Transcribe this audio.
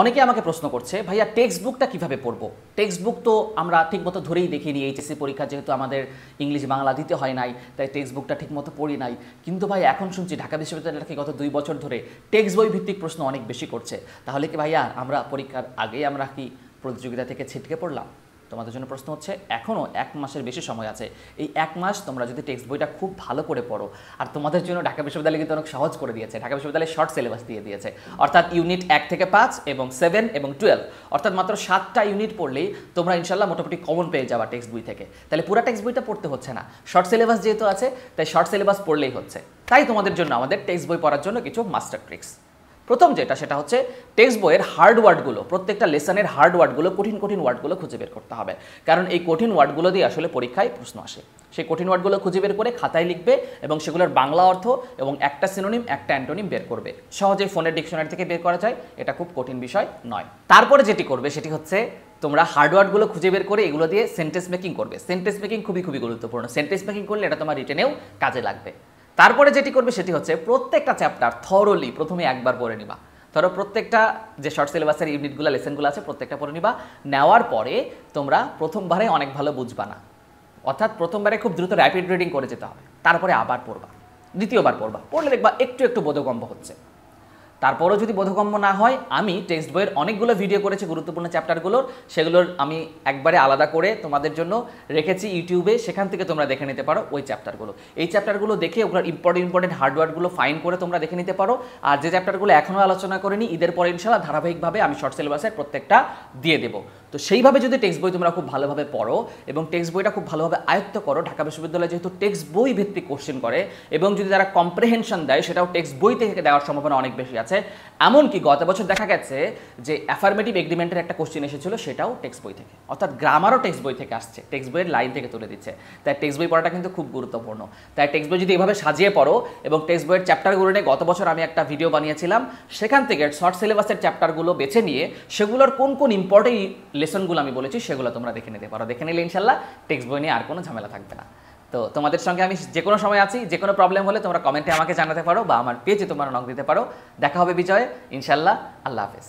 অনেকে আমাকে প্রশ্ন করছে ভাইয়া টেক্সট বুকটা কীভাবে পড়বো টেক্সট বুক তো আমরা ঠিকমতো ধরেই দেখিনি এইচএসসি পরীক্ষা যেহেতু আমাদের ইংলিশ বাংলা দিতে হয় নাই তাই টেক্সট বুকটা ঠিকমতো পড়ি নাই কিন্তু ভাই এখন শুনছি ঢাকা বিশ্ববিদ্যালয়কে গত দুই বছর ধরে টেক্সট বই ভিত্তিক প্রশ্ন অনেক বেশি করছে তাহলে কি ভাইয়া আমরা পরীক্ষার আগেই আমরা কি প্রতিযোগিতা থেকে ছিটকে পড়লাম তোমাদের জন্য প্রশ্ন হচ্ছে এখনও এক মাসের বেশি সময় আছে এই এক মাস তোমরা যদি টেক্সট বইটা খুব ভালো করে পড়ো আর তোমাদের জন্য ঢাকা বিশ্ববিদ্যালয় কিন্তু অনেক সহজ করে দিয়েছে ঢাকা বিশ্ববিদ্যালয় শর্ট সিলেবাস দিয়ে দিয়েছে অর্থাৎ ইউনিট এক থেকে পাঁচ এবং সেভেন এবং টুয়েলভ অর্থাৎ মাত্র সাতটা ইউনিট পড়লেই তোমরা ইনশাল্লাহ মোটামুটি কমন পেয়ে যাবা টেক্সট বই থেকে তাহলে পুরো টেক্সট বইটা পড়তে হচ্ছে না শর্ট সিলেবাস যেহেতু আছে তাই শর্ট সিলেবাস পড়লেই হচ্ছে তাই তোমাদের জন্য আমাদের টেক্সট বই পড়ার জন্য কিছু মাস্টার ট্রিক্স প্রথম যেটা সেটা হচ্ছে টেক্সট বইয়ের হার্ড ওয়ার্ডগুলো প্রত্যেকটা লেসনের হার্ড ওয়ার্ডগুলো কঠিন কঠিন ওয়ার্ডগুলো খুঁজে বের করতে হবে কারণ এই কঠিন ওয়ার্ডগুলো দিয়ে আসলে পরীক্ষায় প্রশ্ন আসে সেই কঠিন ওয়ার্ডগুলো খুঁজে বের করে খাতায় লিখবে এবং সেগুলোর বাংলা অর্থ এবং একটা সিনোনিম একটা অ্যান্টোনিম বের করবে সহজে ফোনের ডিকশনারি থেকে বের করা যায় এটা খুব কঠিন বিষয় নয় তারপরে যেটি করবে সেটি হচ্ছে তোমরা হার্ডওয়ার্ডগুলো খুঁজে বের করে এগুলো দিয়ে সেন্টেন্স মেকিং করবে সেন্টেন্স মেকিং খুবই খুবই গুরুত্বপূর্ণ সেন্টেন্স মেকিং করলে এটা তোমার রিটেনেও কাজে লাগবে তারপরে যেটি করবে সেটি হচ্ছে প্রত্যেকটা চ্যাপ্টার থরলি প্রথমে একবার পড়ে নিবা ধরো প্রত্যেকটা যে শর্ট সিলেবাসের ইউনিটগুলো লেসেনগুলো আছে প্রত্যেকটা পড়ে নিবা নেওয়ার পরে তোমরা প্রথমবারে অনেক ভালো বুঝবা না অর্থাৎ প্রথমবারে খুব দ্রুত র্যাপিড রিডিং করে যেতে হবে তারপরে আবার পড়বা দ্বিতীয়বার পড়বা পড়লে দেখবা একটু একটু বোধগম্ব হচ্ছে তারপরও যদি বোধগম্য না হয় আমি টেক্সট বইয়ের অনেকগুলো ভিডিও করেছি গুরুত্বপূর্ণ চ্যাপ্টারগুলোর সেগুলোর আমি একবারে আলাদা করে তোমাদের জন্য রেখেছি ইউটিউবে সেখান থেকে তোমরা দেখে নিতে পারো ওই চ্যাপ্টারগুলো এই চ্যাপ্টারগুলো দেখে ওগুলোর ইম্পর্টেন্ট ইম্পর্টেন্ট হার্ডওয়ার্ডগুলো ফাইন করে তোমরা দেখে নিতে পারো আর যে চ্যাপ্টারগুলো এখনও আলোচনা করিনি ঈদের পরে ইনশাল্লাহ ধারাবাহিকভাবে আমি শর্ট সিলেবাসের প্রত্যেকটা দিয়ে দেবো তো সেইভাবে যদি টেক্সট বই তোমরা খুব ভালোভাবে পড়ো এবং টেক্সট বইটা খুব ভালোভাবে আয়ত্ত করো ঢাকা বিশ্ববিদ্যালয়ে যেহেতু টেক্সট বই ভিত্তিক কোশ্চেন করে এবং যদি তারা কম্প্রিহেনশন দেয় সেটাও টেক্সট বই থেকে দেওয়ার সম্ভাবনা অনেক বেশি আছে এমনকি গত বছর দেখা গেছে যে অ্যাফার্মেটিভ এগ্রিমেন্টের একটা কোশ্চেন এসেছিল সেটাও টেক্সট বই থেকে অর্থাৎ গ্রামারও টেক্সট বই থেকে আসছে টেক্সট বইয়ের লাইন থেকে তুলে দিচ্ছে তাই টেক্সট বই পড়াটা কিন্তু খুব গুরুত্বপূর্ণ তাই টেক্সট বই যদি এভাবে সাজিয়ে পড়ো এবং টেক্সট বইয়ের চ্যাপ্টারগুলো নিয়ে গত বছর আমি একটা ভিডিও বানিয়েছিলাম সেখান থেকে শর্ট সিলেবাসের চ্যাপ্টারগুলো বেছে নিয়ে সেগুলোর কোন কোন ইম্পর্টেন্ট লেসনগুলো আমি বলেছি সেগুলো তোমরা দেখে নিতে পারো দেখে নিলে ইনশাল্লাহ টেক্সট বই নিয়ে আর কোনো ঝামেলা থাকবে না তো তোমাদের সঙ্গে আমি যে কোনো সময় আছি যে কোনো প্রবলেম হলে তোমরা কমেন্টে আমাকে জানাতে পারো বা আমার পেজে তোমার নক দিতে পারো দেখা হবে বিজয়ে ইনশাল্লাহ আল্লাহ হাফেজ